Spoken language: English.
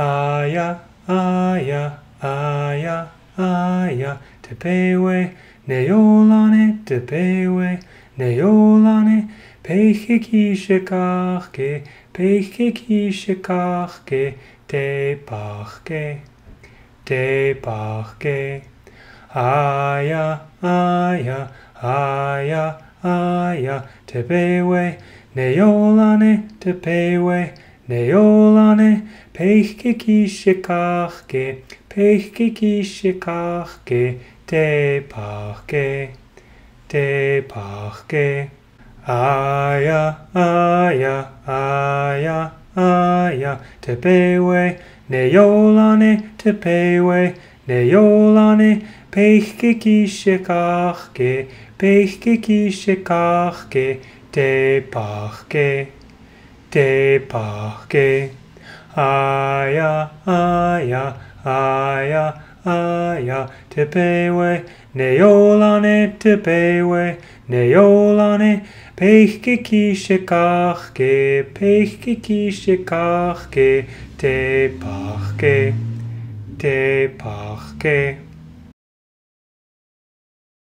Aya, aya, aya, aya, tepewe, neolane, tepewe, neolane, peicheki shekarke, peicheki shekarke, teparke, teparke. Aya, aya, aya, aya, tepewe, neolane, tepewe, neolane, Peichkiki shikachke, peichkiki shikachke, te pachke, te pachke. Aya, aya, aya, aya, te pewe, ne yolane, te pewe, ne yolane, peichkiki shikachke, peichkiki shikachke, te pachke, te pachke. Aya, aya, aya, aya, tepewe, neolane, tepewe, neolane, peichkiki shekachke, te shekachke, te tepachke.